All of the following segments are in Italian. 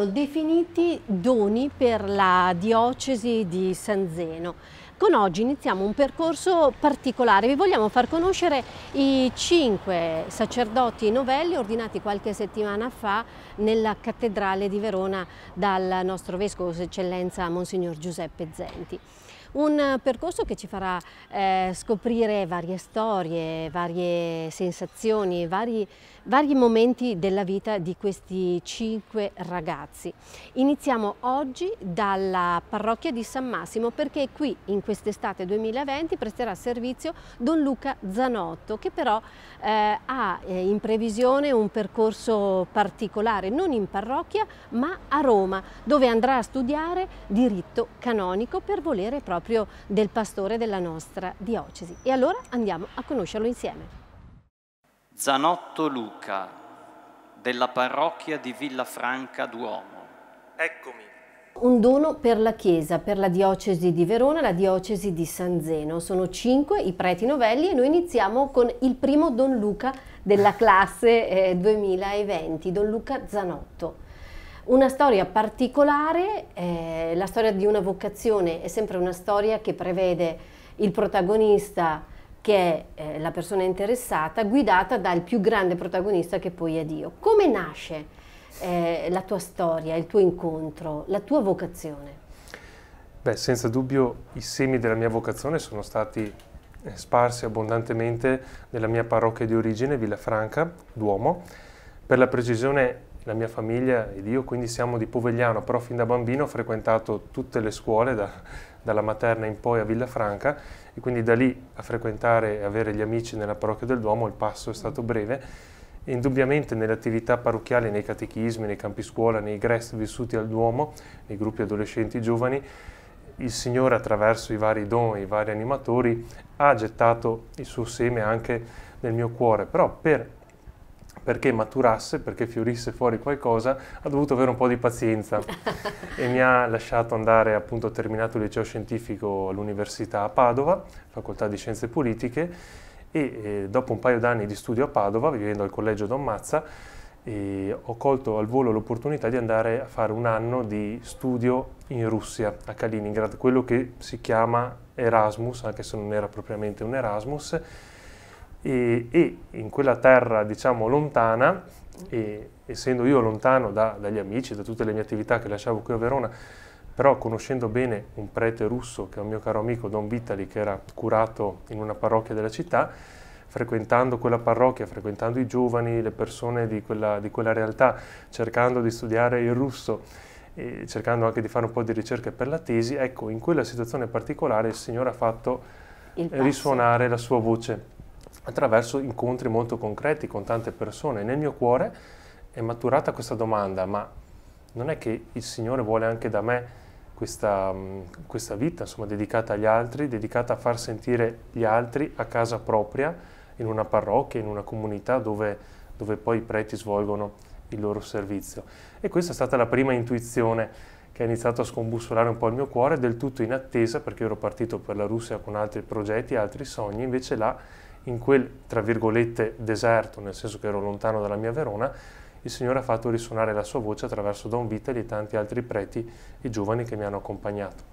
vengono definiti doni per la diocesi di San Zeno. Con oggi iniziamo un percorso particolare, vi vogliamo far conoscere i cinque sacerdoti novelli ordinati qualche settimana fa nella cattedrale di Verona dal nostro vescovo eccellenza Monsignor Giuseppe Zenti. Un eh, percorso che ci farà eh, scoprire varie storie, varie sensazioni, vari, vari momenti della vita di questi cinque ragazzi. Iniziamo oggi dalla parrocchia di San Massimo perché qui in quest'estate 2020 presterà servizio Don Luca Zanotto che però eh, ha eh, in previsione un percorso particolare non in parrocchia ma a Roma dove andrà a studiare diritto canonico per volere proprio proprio del pastore della nostra diocesi. E allora andiamo a conoscerlo insieme. Zanotto Luca, della parrocchia di Villafranca d'Uomo. Eccomi. Un dono per la Chiesa, per la diocesi di Verona la diocesi di San Zeno. Sono cinque i preti novelli e noi iniziamo con il primo Don Luca della classe eh, 2020, Don Luca Zanotto. Una storia particolare, eh, la storia di una vocazione è sempre una storia che prevede il protagonista che è eh, la persona interessata, guidata dal più grande protagonista che poi è Dio. Come nasce eh, la tua storia, il tuo incontro, la tua vocazione? Beh, senza dubbio i semi della mia vocazione sono stati eh, sparsi abbondantemente nella mia parrocchia di origine, Villafranca, Duomo, per la precisione la mia famiglia ed io quindi siamo di Povegliano, però fin da bambino ho frequentato tutte le scuole, da, dalla materna in poi a Villafranca e quindi da lì a frequentare e avere gli amici nella parrocchia del Duomo il passo è stato breve. E indubbiamente nelle attività parrocchiali, nei catechismi, nei campi scuola, nei grest vissuti al Duomo, nei gruppi adolescenti giovani, il Signore attraverso i vari doni, i vari animatori ha gettato il suo seme anche nel mio cuore, però per perché maturasse, perché fiorisse fuori qualcosa, ha dovuto avere un po' di pazienza e mi ha lasciato andare, appunto ho terminato il liceo scientifico all'Università a Padova, facoltà di scienze politiche, e eh, dopo un paio d'anni di studio a Padova, vivendo al collegio Don Mazza, eh, ho colto al volo l'opportunità di andare a fare un anno di studio in Russia, a Kaliningrad, quello che si chiama Erasmus, anche se non era propriamente un Erasmus, e, e in quella terra diciamo lontana, e, essendo io lontano da, dagli amici, da tutte le mie attività che lasciavo qui a Verona, però conoscendo bene un prete russo che è un mio caro amico Don Vitali che era curato in una parrocchia della città, frequentando quella parrocchia, frequentando i giovani, le persone di quella, di quella realtà, cercando di studiare il russo e cercando anche di fare un po' di ricerche per la tesi, ecco, in quella situazione particolare il Signore ha fatto risuonare la sua voce attraverso incontri molto concreti con tante persone. Nel mio cuore è maturata questa domanda, ma non è che il Signore vuole anche da me questa, mm, questa vita, insomma, dedicata agli altri, dedicata a far sentire gli altri a casa propria, in una parrocchia, in una comunità dove, dove poi i preti svolgono il loro servizio. E questa è stata la prima intuizione che ha iniziato a scombussolare un po' il mio cuore, del tutto in attesa, perché ero partito per la Russia con altri progetti, altri sogni, invece là in quel, tra virgolette, deserto, nel senso che ero lontano dalla mia Verona, il Signore ha fatto risuonare la sua voce attraverso Don Vitali e tanti altri preti e giovani che mi hanno accompagnato.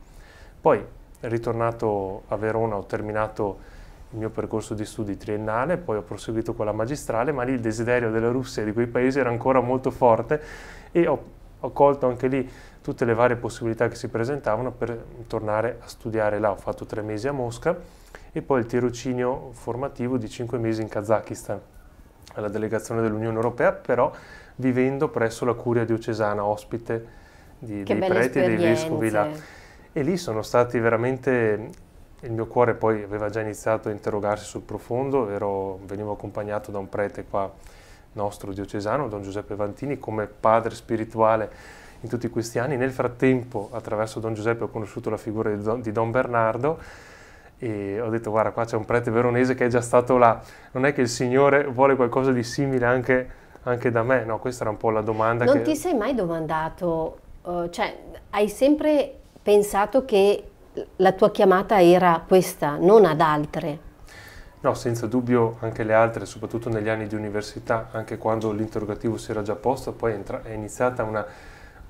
Poi, ritornato a Verona, ho terminato il mio percorso di studi triennale, poi ho proseguito con la magistrale, ma lì il desiderio della Russia e di quei paesi era ancora molto forte e ho, ho colto anche lì tutte le varie possibilità che si presentavano per tornare a studiare là. Ho fatto tre mesi a Mosca e poi il tirocinio formativo di cinque mesi in Kazakistan alla delegazione dell'Unione Europea, però vivendo presso la curia diocesana, ospite di, dei preti e dei vescovi là. Eh. E lì sono stati veramente il mio cuore poi aveva già iniziato a interrogarsi sul profondo, ero, venivo accompagnato da un prete qua nostro diocesano, Don Giuseppe Vantini, come padre spirituale in tutti questi anni. Nel frattempo, attraverso Don Giuseppe, ho conosciuto la figura di Don, di Don Bernardo e ho detto guarda qua c'è un prete veronese che è già stato là, non è che il Signore vuole qualcosa di simile anche, anche da me? No, questa era un po' la domanda. Non che... ti sei mai domandato, uh, cioè hai sempre pensato che la tua chiamata era questa, non ad altre? No, senza dubbio anche le altre, soprattutto negli anni di università, anche quando l'interrogativo si era già posto, poi è iniziata una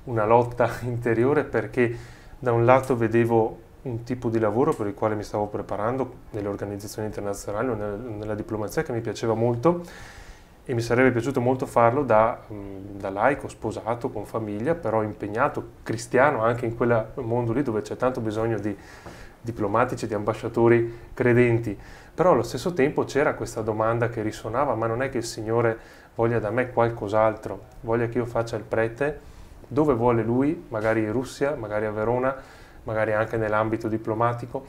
una lotta interiore perché da un lato vedevo un tipo di lavoro per il quale mi stavo preparando nelle organizzazioni internazionali o nella, diplomazia che mi piaceva molto e mi sarebbe piaciuto molto farlo da, da, laico, sposato, con famiglia, però impegnato, cristiano anche in quel mondo lì dove c'è tanto bisogno di diplomatici, di ambasciatori credenti. Però allo stesso tempo c'era questa domanda che risuonava, ma non è che il Signore voglia da me qualcos'altro, voglia che io faccia il prete dove vuole lui, magari in Russia, magari a Verona, magari anche nell'ambito diplomatico.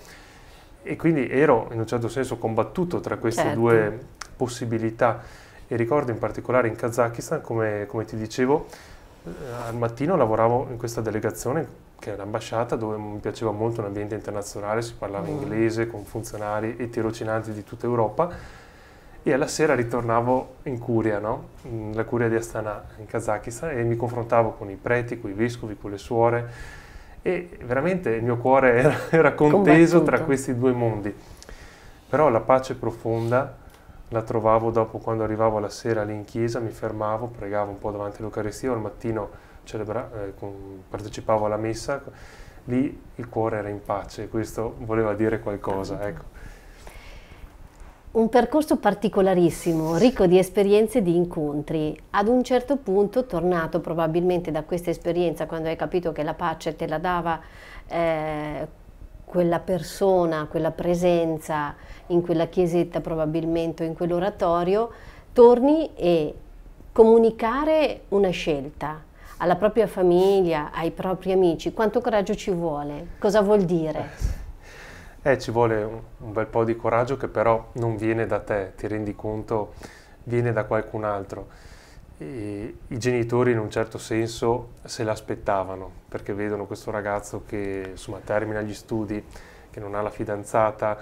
E quindi ero in un certo senso combattuto tra queste certo. due possibilità. E ricordo in particolare in Kazakistan, come, come ti dicevo, eh, al mattino lavoravo in questa delegazione che è l'ambasciata, dove mi piaceva molto l'ambiente internazionale, si parlava mm. inglese con funzionari e tirocinanti di tutta Europa e alla sera ritornavo in curia, no? Mm, la curia di Astana in Kazakistan e mi confrontavo con i preti, con i vescovi, con le suore e veramente il mio cuore era, era conteso tra questi due mondi. Però la pace profonda la trovavo dopo quando arrivavo la sera lì in chiesa, mi fermavo, pregavo un po' davanti all'Eucaristia, al mattino celebra- eh, con, partecipavo alla messa, lì il cuore era in pace, questo voleva dire qualcosa. Ecco. Un percorso particolarissimo, ricco di esperienze e di incontri. Ad un certo punto, tornato probabilmente da questa esperienza, quando hai capito che la pace te la dava eh, quella persona, quella presenza in quella chiesetta probabilmente o in quell'oratorio, torni e comunicare una scelta alla propria famiglia, ai propri amici, quanto coraggio ci vuole? Cosa vuol dire? Eh, ci vuole un, un bel po' di coraggio che però non viene da te, ti rendi conto, viene da qualcun altro. E I genitori in un certo senso se l'aspettavano perché vedono questo ragazzo che insomma, termina gli studi, che non ha la fidanzata,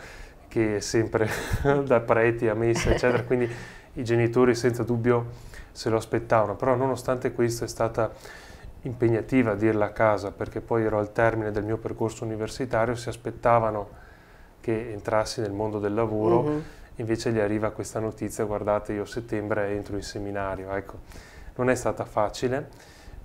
che è sempre da preti a messa, eccetera. Quindi i genitori senza dubbio se lo aspettavano, però nonostante questo è stata impegnativa dirla a casa perché poi ero al termine del mio percorso universitario, si aspettavano che entrassi nel mondo del lavoro, uh mhm. -huh. invece gli arriva questa notizia, guardate io a settembre entro in seminario, ecco, non è stata facile,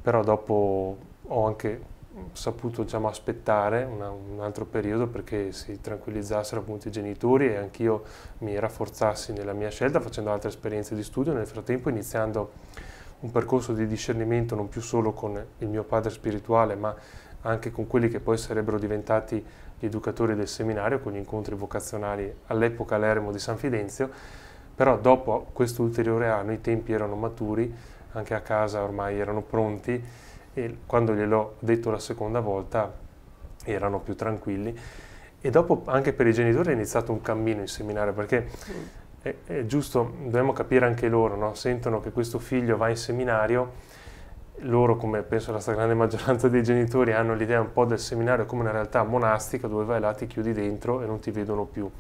però dopo ho anche saputo diciamo, aspettare una, un altro periodo perché si tranquillizzassero appunto i genitori e anch'io mi rafforzassi nella mia scelta facendo altre esperienze di studio, nel frattempo iniziando un percorso di discernimento non più solo con il mio padre spirituale ma anche con quelli che poi sarebbero diventati gli educatori del seminario, con gli incontri vocazionali all'epoca all'Eremo di San Fidenzio, però dopo questo ulteriore anno i tempi erano maturi, anche a casa ormai erano pronti e quando gliel'ho detto la seconda volta erano più tranquilli e dopo anche per i genitori è iniziato un cammino in seminario perché mm. è, è giusto, dobbiamo capire anche loro, no? sentono che questo figlio va in seminario loro, come penso la stragrande maggioranza dei genitori, hanno l'idea un po' del seminario come una realtà monastica dove vai là, ti chiudi dentro e non ti vedono più.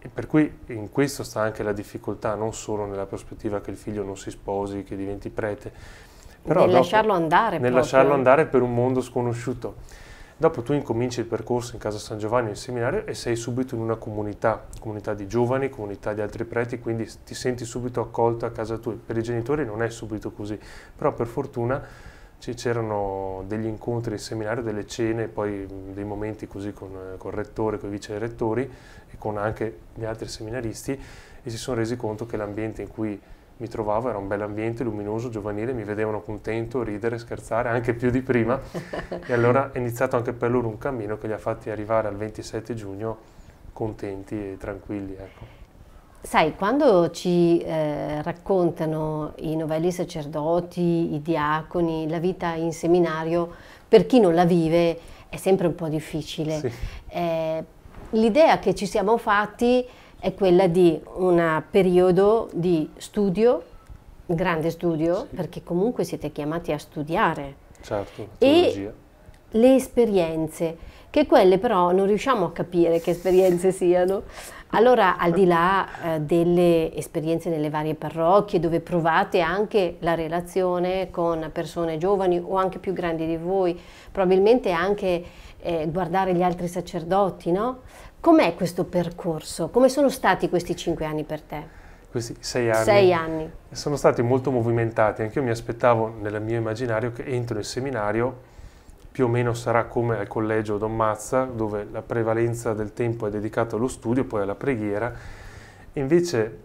E per cui in questo sta anche la difficoltà, non solo nella prospettiva che il figlio non si sposi, che diventi prete, però nel lasciarlo andare per un mondo sconosciuto. Dopo tu incominci il percorso in casa San Giovanni, in seminario, e sei subito in una comunità, comunità di giovani, comunità di altri preti, quindi ti senti subito accolto a casa tua. Per i genitori non è subito così, però per fortuna c'erano degli incontri in seminario, delle cene, poi dei momenti così con, eh, con il rettore, con i vice rettori e con anche gli altri seminaristi e si sono resi conto che l'ambiente in cui mi trovavo, era un bel ambiente luminoso, giovanile, mi vedevano contento, ridere, scherzare, anche più di prima. e allora è iniziato anche per loro un cammino che li ha fatti arrivare al 27 giugno contenti e tranquilli. Ecco. Sai, quando ci eh, raccontano i novelli sacerdoti, i diaconi, la vita in seminario, per chi non la vive è sempre un po' difficile. Sì. Eh, l'idea che ci siamo fatti è quella di un periodo di studio, grande studio, sì. perché comunque siete chiamati a studiare. Certo, teologia. E le esperienze, che quelle però non riusciamo a capire che esperienze siano. Allora, al di là eh, delle esperienze nelle varie parrocchie, dove provate anche la relazione con persone giovani o anche più grandi di voi, probabilmente anche eh, guardare gli altri sacerdoti, no? Com'è questo percorso? Come sono stati questi cinque anni per te? Questi sei anni, sei anni. sono stati molto movimentati. Anche io mi aspettavo nel mio immaginario che entro il seminario più o meno sarà come al collegio Don Mazza, dove la prevalenza del tempo è dedicata allo studio, poi alla preghiera. Invece,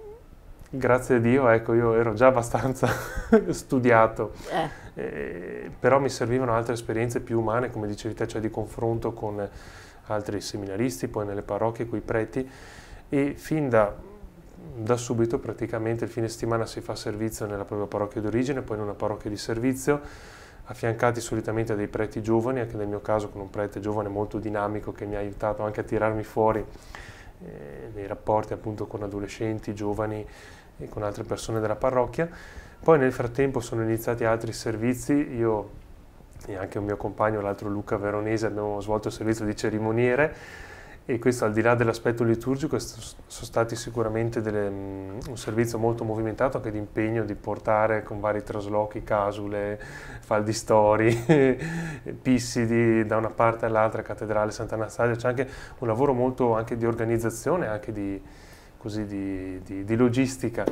grazie a Dio, ecco, io ero già abbastanza studiato, eh. Eh, però mi servivano altre esperienze più umane, come dicevi te, cioè di confronto con altri seminaristi, poi nelle parrocchie, con i preti e fin da, da subito praticamente il fine settimana si fa servizio nella propria parrocchia d'origine, poi in una parrocchia di servizio affiancati solitamente a dei preti giovani, anche nel mio caso con un prete giovane molto dinamico che mi ha aiutato anche a tirarmi fuori eh, nei rapporti appunto con adolescenti, giovani e con altre persone della parrocchia. Poi nel frattempo sono iniziati altri servizi, io e anche un mio compagno, l'altro Luca Veronese, abbiamo svolto il servizio di cerimoniere e questo al di là dell'aspetto liturgico sono stati sicuramente delle, mm, un servizio molto movimentato anche di impegno di portare con vari traslochi casule, faldistori, pissidi da una parte all'altra, cattedrale Sant'Anastasia, c'è anche un lavoro molto anche di organizzazione, anche di, così, di, di, di logistica.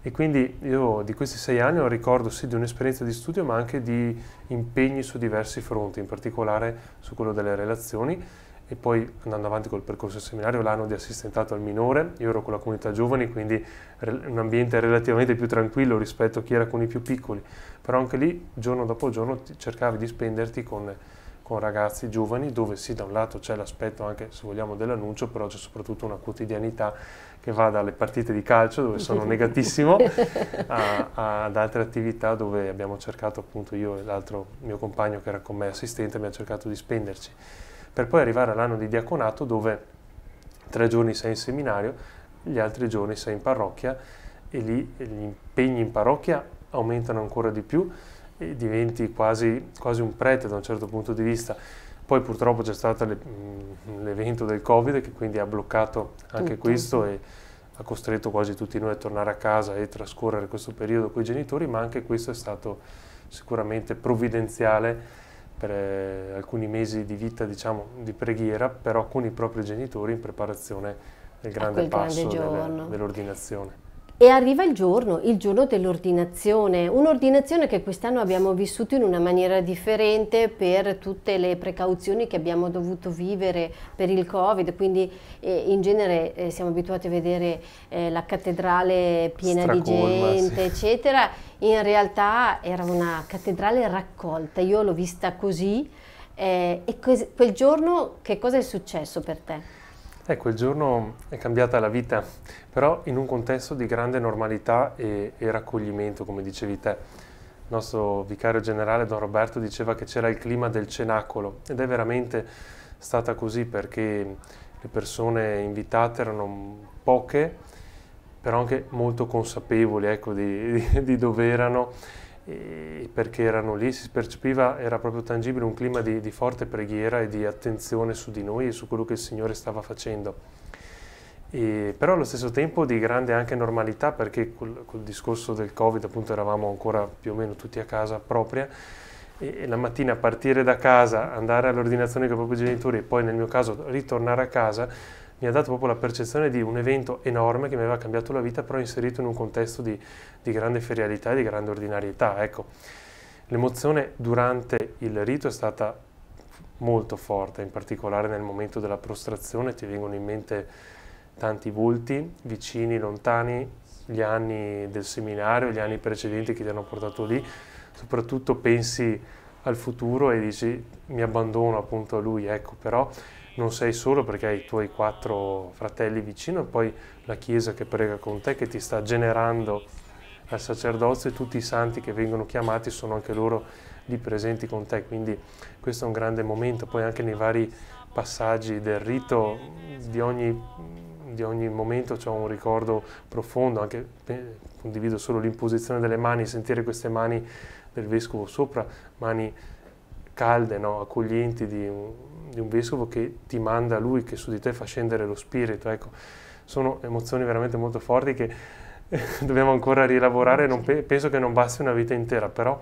E quindi io di questi sei anni ho ricordo sì di un'esperienza di studio ma anche di impegni su diversi fronti, in particolare su quello delle relazioni e poi andando avanti col percorso seminario l'anno di assistentato al minore, io ero con la comunità giovani quindi un ambiente relativamente più tranquillo rispetto a chi era con i più piccoli, però anche lì giorno dopo giorno cercavi di spenderti con con ragazzi giovani dove sì da un lato c'è l'aspetto anche se vogliamo dell'annuncio però c'è soprattutto una quotidianità che va dalle partite di calcio dove sono negatissimo a, a, ad altre attività dove abbiamo cercato appunto io e l'altro mio compagno che era con me assistente abbiamo cercato di spenderci per poi arrivare all'anno di diaconato dove tre giorni sei in seminario gli altri giorni sei in parrocchia e lì gli impegni in parrocchia aumentano ancora di più e diventi quasi, quasi, un prete da un certo punto di vista. Poi purtroppo c'è stato le, mm, l'evento del Covid che quindi ha bloccato anche Tutto. questo e ha costretto quasi tutti noi a tornare a casa e trascorrere questo periodo con i genitori, ma anche questo è stato sicuramente provvidenziale per eh, alcuni mesi di vita diciamo, di preghiera, però con i propri genitori in preparazione del grande passo grande delle, dell'ordinazione. E arriva il giorno, il giorno dell'ordinazione, un'ordinazione che quest'anno abbiamo vissuto in una maniera differente per tutte le precauzioni che abbiamo dovuto vivere per il Covid, quindi eh, in genere eh, siamo abituati a vedere eh, la cattedrale piena Stracolma, di gente, sì. eccetera, in realtà era una cattedrale raccolta, io l'ho vista così eh, e quel giorno che cosa è successo per te? Ecco, eh, il giorno è cambiata la vita, però in un contesto di grande normalità e, e raccoglimento, come dicevi te. Il nostro vicario generale Don Roberto diceva che c'era il clima del cenacolo ed è veramente stata così perché le persone invitate erano poche, però anche molto consapevoli ecco, di, di, di dove erano perché erano lì, si percepiva, era proprio tangibile un clima di, di, forte preghiera e di attenzione su di noi e su quello che il Signore stava facendo. E, però allo stesso tempo di grande anche normalità perché col, col, discorso del Covid appunto eravamo ancora più o meno tutti a casa propria e, e la mattina partire da casa, andare all'ordinazione con i propri genitori e poi nel mio caso ritornare a casa mi ha dato proprio la percezione di un evento enorme che mi aveva cambiato la vita, però inserito in un contesto di, di grande ferialità e di grande ordinarietà. Ecco, l'emozione durante il rito è stata molto forte, in particolare nel momento della prostrazione ti vengono in mente tanti volti, vicini, lontani, gli anni del seminario, gli anni precedenti che ti hanno portato lì, soprattutto pensi al futuro e dici mi abbandono appunto a lui, ecco, però non sei solo perché hai i tuoi quattro fratelli vicino e poi la Chiesa che prega con te, che ti sta generando al sacerdozio e tutti i santi che vengono chiamati sono anche loro lì presenti con te. Quindi questo è un grande momento, poi anche nei vari passaggi del rito di ogni, di ogni momento c'è un ricordo profondo, anche eh, condivido solo l'imposizione delle mani, sentire queste mani del vescovo sopra, mani calde, no? accoglienti di un di un vescovo che ti manda a lui, che su di te fa scendere lo spirito. Ecco, sono emozioni veramente molto forti che dobbiamo ancora rielaborare, pe penso che non basti una vita intera, però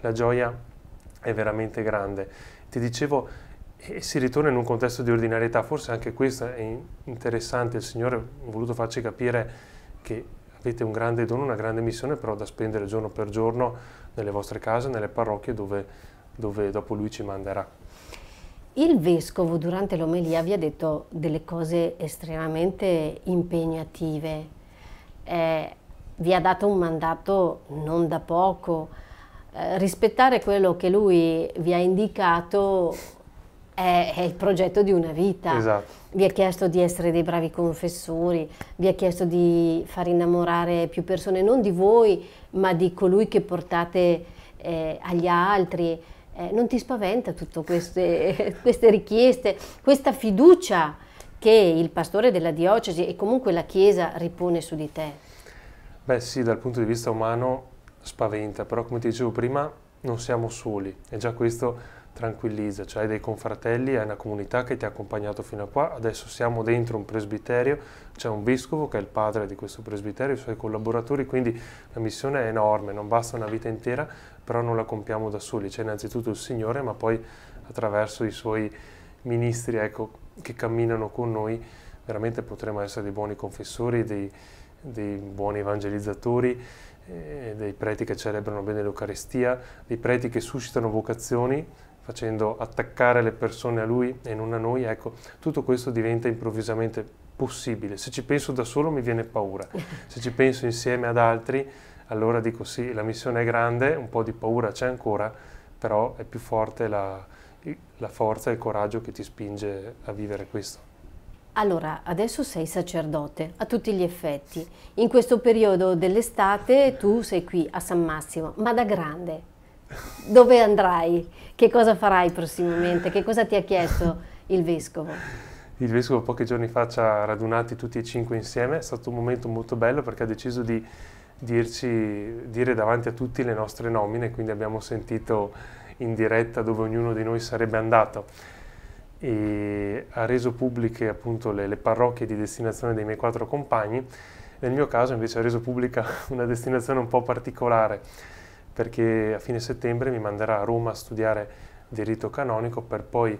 la gioia è veramente grande. Ti dicevo, e si ritorna in un contesto di ordinarietà, forse anche questo è interessante, il Signore ha voluto farci capire che avete un grande dono, una grande missione però da spendere giorno per giorno nelle vostre case, nelle parrocchie dove, dove dopo Lui ci manderà. Il vescovo durante l'omelia vi ha detto delle cose estremamente impegnative, eh, vi ha dato un mandato non da poco, eh, rispettare quello che lui vi ha indicato è, è il progetto di una vita. Esatto. Vi ha chiesto di essere dei bravi confessori, vi ha chiesto di far innamorare più persone, non di voi, ma di colui che portate eh, agli altri eh, non ti spaventa tutte queste, queste richieste, questa fiducia che il pastore della diocesi e comunque la Chiesa ripone su di te? Beh sì, dal punto di vista umano spaventa, però come ti dicevo prima non siamo soli e già questo tranquillizza, cioè hai dei confratelli, hai una comunità che ti ha accompagnato fino a qua, adesso siamo dentro un presbiterio, c'è un vescovo che è il padre di questo presbiterio, i suoi collaboratori, quindi la missione è enorme, non basta una vita intera, però non la compiamo da soli, c'è innanzitutto il Signore, ma poi attraverso i suoi ministri ecco, che camminano con noi, veramente potremo essere dei buoni confessori, dei, dei buoni evangelizzatori, eh, dei preti che celebrano bene l'Eucaristia, dei preti che suscitano vocazioni facendo attaccare le persone a lui e non a noi, ecco, tutto questo diventa improvvisamente possibile. Se ci penso da solo mi viene paura, se ci penso insieme ad altri allora dico sì, la missione è grande, un po' di paura c'è ancora, però è più forte la, la forza e il coraggio che ti spinge a vivere questo. Allora, adesso sei sacerdote a tutti gli effetti. In questo periodo dell'estate tu sei qui a San Massimo, ma da grande dove andrai? Che cosa farai prossimamente? Che cosa ti ha chiesto il Vescovo? Il Vescovo pochi giorni fa ci ha radunati tutti e cinque insieme, è stato un momento molto bello perché ha deciso di dirci, dire davanti a tutti le nostre nomine, quindi abbiamo sentito in diretta dove ognuno di noi sarebbe andato e ha reso pubbliche appunto le, le parrocchie di destinazione dei miei quattro compagni, nel mio caso invece ha reso pubblica una destinazione un po' particolare perché a fine settembre mi manderà a Roma a studiare diritto canonico per poi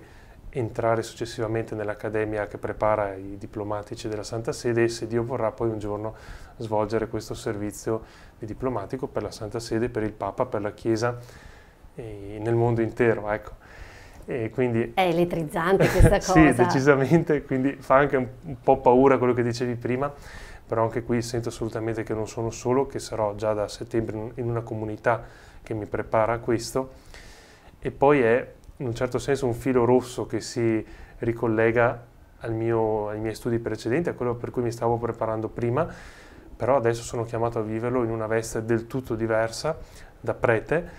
entrare successivamente nell'accademia che prepara i diplomatici della Santa Sede e se Dio vorrà poi un giorno svolgere questo servizio di diplomatico per la Santa Sede, per il Papa, per la Chiesa nel mondo intero. Ecco. Quindi, È elettrizzante questa cosa. sì, decisamente, quindi fa anche un po' paura quello che dicevi prima però anche qui sento assolutamente che non sono solo, che sarò già da settembre in una comunità che mi prepara a questo e poi è in un certo senso un filo rosso che si ricollega mio, ai miei studi precedenti, a quello per cui mi stavo preparando prima, però adesso sono chiamato a viverlo in una veste del tutto diversa da prete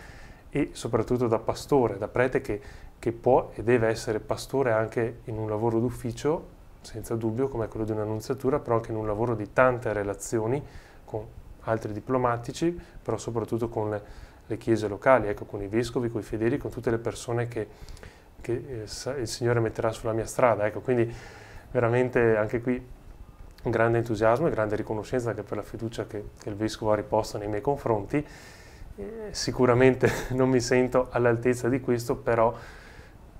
e soprattutto da pastore, da prete che, che può e deve essere pastore anche in un lavoro d'ufficio senza dubbio come quello di un'annunziatura, però anche in un lavoro di tante relazioni con altri diplomatici, però soprattutto con le, le chiese locali, ecco, con i vescovi, con i fedeli, con tutte le persone che, che eh, il Signore metterà sulla mia strada. Ecco, quindi veramente anche qui un grande entusiasmo e grande riconoscenza anche per la fiducia che, che il vescovo ha riposto nei miei confronti. Eh, sicuramente non mi sento all'altezza di questo, però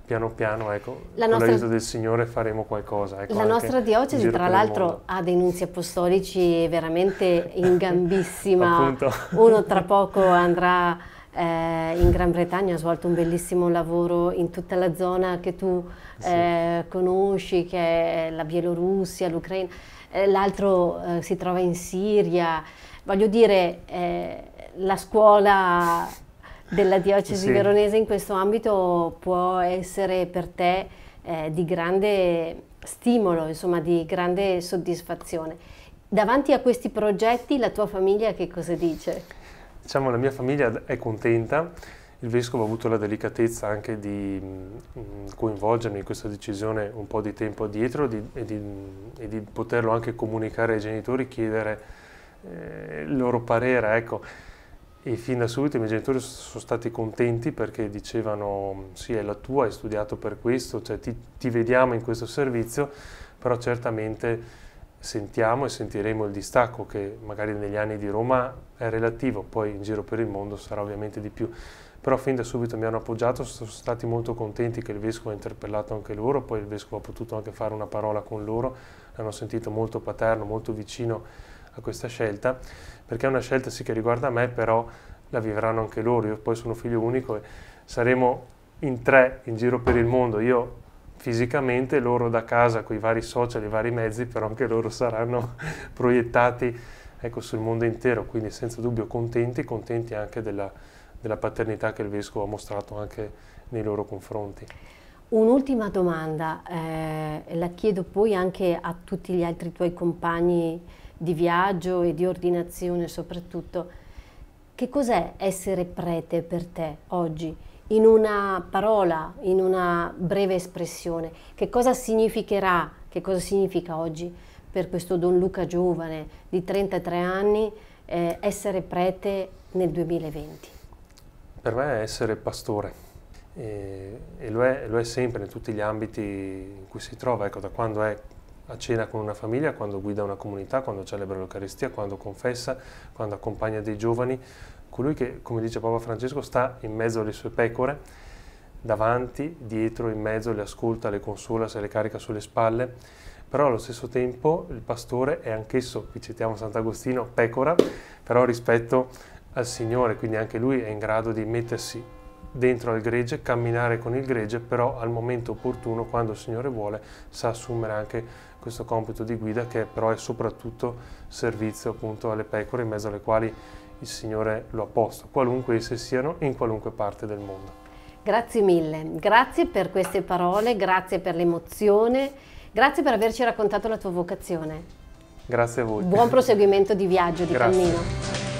piano piano, ecco, la nostra... con l'aiuto del Signore faremo qualcosa. Ecco, la nostra diocesi, tra l'altro, ha dei nunzi apostolici veramente in gambissima. Uno tra poco andrà eh, in Gran Bretagna, ha svolto un bellissimo lavoro in tutta la zona che tu eh, sì. conosci, che è la Bielorussia, l'Ucraina. Eh, l'altro eh, si trova in Siria. Voglio dire, eh, la scuola della diocesi sì. veronese in questo ambito può essere per te eh, di grande stimolo, insomma di grande soddisfazione. Davanti a questi progetti la tua famiglia che cosa dice? Diciamo la mia famiglia è contenta, il vescovo ha avuto la delicatezza anche di mm, coinvolgermi in questa decisione un po' di tempo addietro di, e, di, e, di, poterlo anche comunicare ai genitori, chiedere eh, il loro parere. Ecco e fin da subito i miei genitori sono stati contenti perché dicevano sì è la tua, hai studiato per questo, cioè ti, ti, vediamo in questo servizio, però certamente sentiamo e sentiremo il distacco che magari negli anni di Roma è relativo, poi in giro per il mondo sarà ovviamente di più. Però fin da subito mi hanno appoggiato, sono stati molto contenti che il vescovo ha interpellato anche loro, poi il vescovo ha potuto anche fare una parola con loro, l'hanno sentito molto paterno, molto vicino a questa scelta, perché è una scelta sì che riguarda me, però la vivranno anche loro, io poi sono figlio unico e saremo in tre in giro per il mondo, io fisicamente, loro da casa con i vari social, i vari mezzi, però anche loro saranno proiettati ecco, sul mondo intero, quindi senza dubbio contenti, contenti anche della, della paternità che il Vescovo ha mostrato anche nei loro confronti. Un'ultima domanda, eh, la chiedo poi anche a tutti gli altri tuoi compagni di viaggio e di ordinazione soprattutto, che cos'è essere prete per te oggi? In una parola, in una breve espressione, che cosa significherà, che cosa significa oggi per questo Don Luca giovane di 33 anni eh, essere prete nel 2020? Per me è essere pastore e, e lo, è, lo, è, sempre in tutti gli ambiti in cui si trova, ecco, da quando è a cena con una famiglia, quando guida una comunità, quando celebra l'Eucaristia, quando confessa, quando accompagna dei giovani, colui che, come dice Papa Francesco, sta in mezzo alle sue pecore, davanti, dietro, in mezzo, le ascolta, le consola, se le carica sulle spalle, però allo stesso tempo il pastore è anch'esso, qui citiamo Sant'Agostino, pecora, però rispetto al Signore, quindi anche lui è in grado di mettersi dentro al gregge, camminare con il gregge, però al momento opportuno, quando il Signore vuole, sa assumere anche questo compito di guida che però è soprattutto servizio appunto alle pecore in mezzo alle quali il Signore lo ha posto, qualunque esse siano in qualunque parte del mondo. Grazie mille, grazie per queste parole, grazie per l'emozione, grazie per averci raccontato la tua vocazione. Grazie a voi. Buon proseguimento di viaggio, di grazie. cammino.